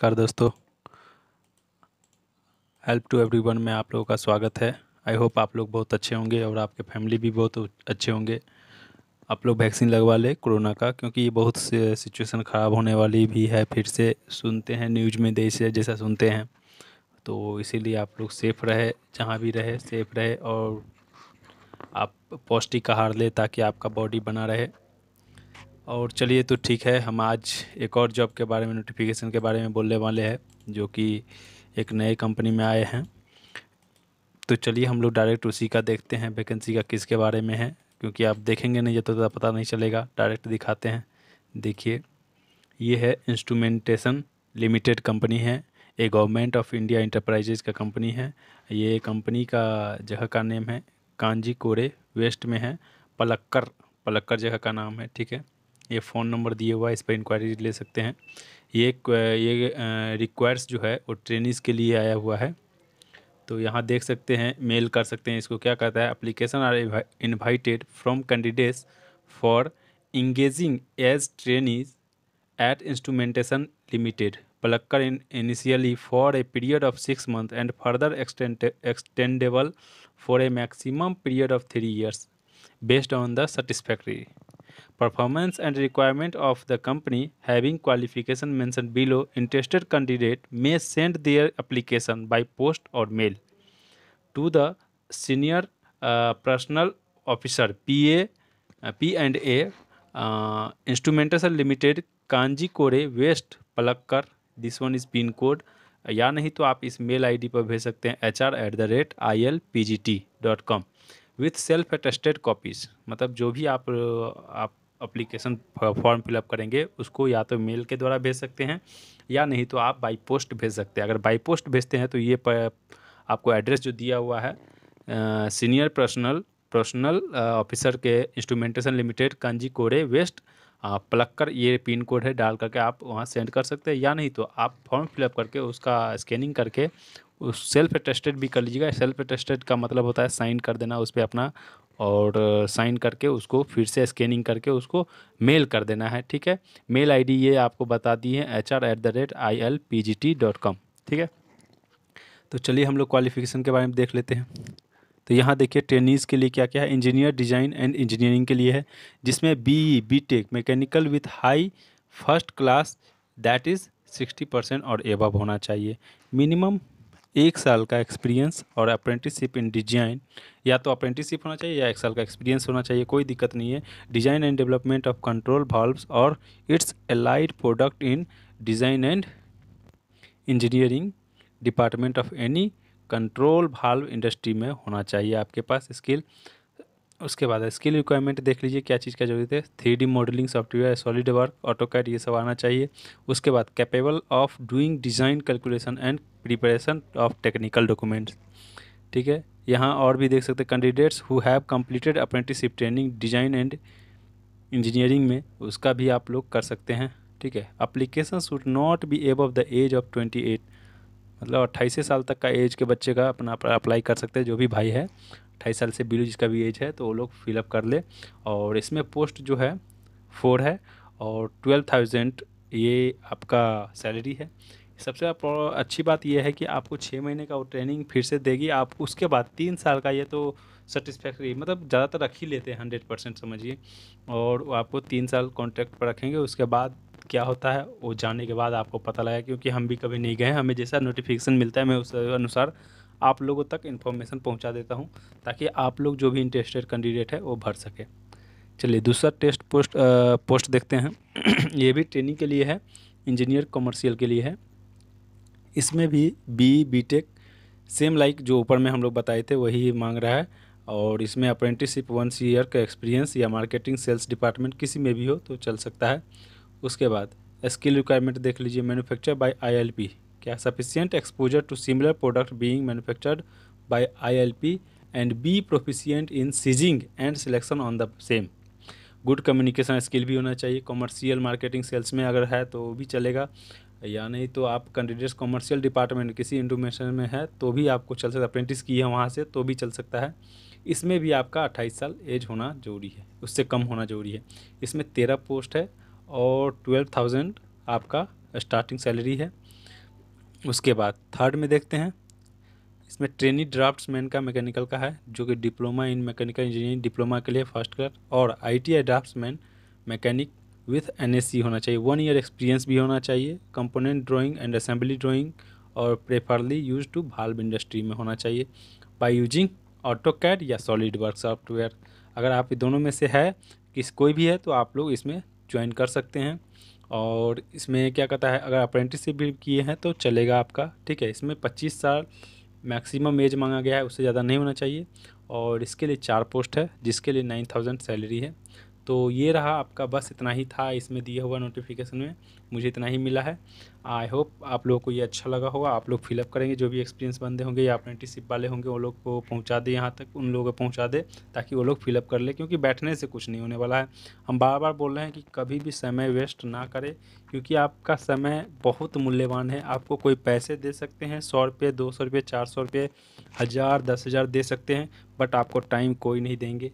कर दोस्तों help to everyone में आप लोगों का स्वागत है आई होप आप लोग बहुत अच्छे होंगे और आपके फैमिली भी बहुत अच्छे होंगे आप लोग वैक्सीन लगवा लें कोरोना का क्योंकि ये बहुत सिचुएशन ख़राब होने वाली भी है फिर से सुनते हैं न्यूज में देश जैसा सुनते हैं तो इसीलिए आप लोग सेफ़ रहे जहाँ भी रहे सेफ़ रहे और आप पौष्टिक आहार ले ताकि आपका बॉडी बना रहे और चलिए तो ठीक है हम आज एक और जॉब के बारे में नोटिफिकेशन के बारे में बोलने वाले हैं जो कि एक नए कंपनी में आए हैं तो चलिए हम लोग डायरेक्ट उसी का देखते हैं वैकेंसी का किसके बारे में है क्योंकि आप देखेंगे नहीं जब तो पता नहीं चलेगा डायरेक्ट दिखाते हैं देखिए ये है इंस्ट्रूमेंटेशन लिमिटेड कंपनी है ये गवर्नमेंट ऑफ इंडिया इंटरप्राइजेज का कंपनी है ये कंपनी का जगह का नेम है कांजी कोरे वेस्ट में है पलक्कर पलक्कर जगह का नाम है ठीक है ये फ़ोन नंबर दिए हुआ है इस पर इंक्वायरी ले सकते हैं ये ये रिक्वायर्स जो है वो ट्रेनिज़ के लिए आया हुआ है तो यहाँ देख सकते हैं मेल कर सकते हैं इसको क्या कहता है application are invited from candidates for engaging as trainees at Instrumentation Limited Palakkad initially for a period of six month and further extendable for a maximum period of three years based on the satisfactory Performance and requirement of the company having qualification mentioned below interested candidate may send their application by post or mail to the senior uh, personal officer PA uh, P and A uh, Instrumentation Limited Kanjikode west Palakkad कर this one is pin code या नहीं तो आप इस mail ID पर भेज सकते हैं H R at the rate I L P G T dot com with self attested copies मतलब जो भी आप आप अप्लीकेशन फॉर्म फिलअप करेंगे उसको या तो मेल के द्वारा भेज सकते हैं या नहीं तो आप बाई पोस्ट भेज सकते हैं अगर बाई पोस्ट भेजते हैं तो ये आपको एड्रेस जो दिया हुआ है सीनियर पर्सनल पर्सनल ऑफिसर के Instrumentation Limited Kanjikode west Palakkad कर ये पिन कोड है डाल करके आप वहाँ सेंड कर सकते हैं या नहीं तो आप फॉर्म फिलअप करके उसका स्कैनिंग करके उस सेल्फ अटेस्टेड भी कर लीजिएगा सेल्फ अटेस्टेड का मतलब होता है साइन कर देना उस पर अपना और साइन करके उसको फिर से स्कैनिंग करके उसको मेल कर देना है ठीक है मेल आईडी ये आपको बता दी है H R at the rate I L P G T dot com ठीक है तो चलिए हम लोग क्वालिफिकेशन के बारे में देख लेते हैं तो यहाँ देखिए ट्रेनिज़ के लिए क्या क्या है इंजीनियर डिज़ाइन एंड इंजीनियरिंग के लिए है जिसमें B E B tech mechanical with high first class that is sixty percent और एबव होना चाहिए मिनिमम एक साल का एक्सपीरियंस और अप्रेंटिसशिप इन डिजाइन या तो अप्रेंटिसशिप होना चाहिए या एक साल का एक्सपीरियंस होना चाहिए कोई दिक्कत नहीं है design and development of control valves और its allied product in design and engineering department of any control valve industry में होना चाहिए आपके पास स्किल उसके बाद स्किल रिक्वायरमेंट देख लीजिए क्या चीज़ का जरूरत है three D modelling software solid work AutoCAD ये सब आना चाहिए उसके बाद capable of doing design calculation and preparation of technical documents ठीक है यहाँ और भी देख सकते हैं candidates who have completed apprenticeship training design and engineering में उसका भी आप लोग कर सकते हैं ठीक है application should not be above of the age of twenty eight मतलब अट्ठाईस साल तक का एज के बच्चे का अपना अप्लाई कर सकते हैं जो भी भाई है अट्ठाईस साल से बिलो जिसका भी एज है तो वो लोग फिलअप कर ले और इसमें पोस्ट जो है फोर है और ट्वेल्व थाउजेंड ये आपका सैलरी है सबसे अच्छी बात यह है कि आपको छः महीने का वो ट्रेनिंग फिर से देगी आप उसके बाद तीन साल का ये तो सेटिस्फैक्ट्री मतलब ज़्यादातर रख ही लेते हैं हंड्रेड परसेंट समझिए और वो आपको तीन साल कॉन्ट्रैक्ट पर रखेंगे उसके बाद क्या होता है वो जानने के बाद आपको पता लगा क्योंकि हम भी कभी नहीं गए हमें जैसा नोटिफिकेशन मिलता है मैं उस अनुसार आप लोगों तक इन्फॉर्मेशन पहुंचा देता हूं ताकि आप लोग जो भी इंटरेस्टेड कैंडिडेट है वो भर सके चलिए दूसरा टेस्ट पोस्ट आ, पोस्ट देखते हैं ये भी ट्रेनिंग के लिए है इंजीनियर कॉमर्शियल के लिए है इसमें भी बी बीटेक सेम लाइक जो ऊपर में हम लोग बताए थे वही मांग रहा है और इसमें अप्रेंटिसशिप वन ईयर का एक्सपीरियंस या मार्केटिंग सेल्स डिपार्टमेंट किसी में भी हो तो चल सकता है उसके बाद स्किल रिक्वायरमेंट देख लीजिए मैन्युफैक्चर बाय आईएलपी क्या sufficient exposure to similar product being manufactured by ILP and be proficient in sizing and selection on the same good communication skill भी होना चाहिए कॉमर्शियल मार्केटिंग सेल्स में अगर है तो भी चलेगा या नहीं तो आप कैंडिडेट्स कॉमर्शियल डिपार्टमेंट किसी इंटोमेशन में है तो भी आपको चल सकता है अप्रेंटिस की है वहाँ से तो भी चल सकता है इसमें भी आपका अट्ठाईस साल एज होना जरूरी है उससे कम होना जरूरी है इसमें तेरह पोस्ट है और ट्वेल्व थाउजेंड आपका स्टार्टिंग सैलरी है उसके बाद थर्ड में देखते हैं इसमें ट्रेनी मैन का मैकेनिकल का है जो कि diploma in mechanical engineering diploma के लिए फर्स्ट क्लास और ITI man mechanic with NSC होना चाहिए वन ईयर एक्सपीरियंस भी होना चाहिए component drawing and assembly drawing और preferably use to valve industry में होना चाहिए by using AutoCAD or solid work software अगर आप दोनों में से है किस कोई भी है तो आप लोग इसमें ज्वाइन कर सकते हैं और इसमें क्या कहता है अगर अप्रेंटिसशिप भी किए हैं तो चलेगा आपका ठीक है इसमें पच्चीस साल मैक्सिमम एज मांगा गया है उससे ज़्यादा नहीं होना चाहिए और इसके लिए चार पोस्ट है जिसके लिए नाइन थाउजेंड सैलरी है तो ये रहा आपका बस इतना ही था इसमें दिया हुआ नोटिफिकेशन में मुझे इतना ही मिला है आई होप आप लोगों को ये अच्छा लगा होगा आप लोग फिलअप करेंगे जो भी एक्सपीरियंस बंदे होंगे या अप्रेंटिसिप वाले होंगे वो लोग को पहुँचा दे यहाँ तक उन लोगों को पहुँचा दे ताकि वो लोग फिलअप कर ले क्योंकि बैठने से कुछ नहीं होने वाला है हम बार बार बोल रहे हैं कि कभी भी समय वेस्ट ना करें क्योंकि आपका समय बहुत मूल्यवान है आपको कोई पैसे दे सकते हैं सौ रुपये दो सौ रुपये चार सौ रुपये हज़ार दस हज़ार दे सकते हैं बट आपको टाइम कोई नहीं देंगे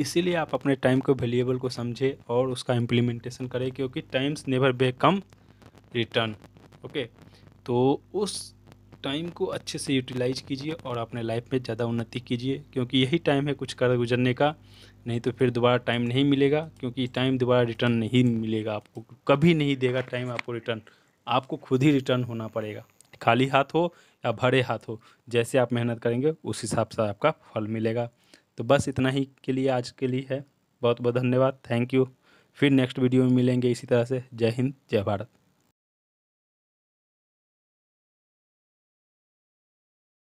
इसीलिए आप अपने टाइम को वैल्यूएबल को समझें और उसका इम्प्लीमेंटेशन करें क्योंकि times never be come return okay तो उस टाइम को अच्छे से यूटिलाइज कीजिए और अपने लाइफ में ज़्यादा उन्नति कीजिए क्योंकि यही टाइम है कुछ कर गुजरने का नहीं तो फिर दोबारा टाइम नहीं मिलेगा क्योंकि टाइम दोबारा रिटर्न नहीं मिलेगा आपको कभी नहीं देगा टाइम आपको रिटर्न आपको खुद ही रिटर्न होना पड़ेगा खाली हाथ हो या भरे हाथ हो जैसे आप मेहनत करेंगे उस हिसाब से आपका फल मिलेगा तो बस इतना ही के लिए आज के लिए है बहुत बहुत धन्यवाद थैंक यू फिर नेक्स्ट वीडियो में मिलेंगे इसी तरह से जय हिंद जय भारत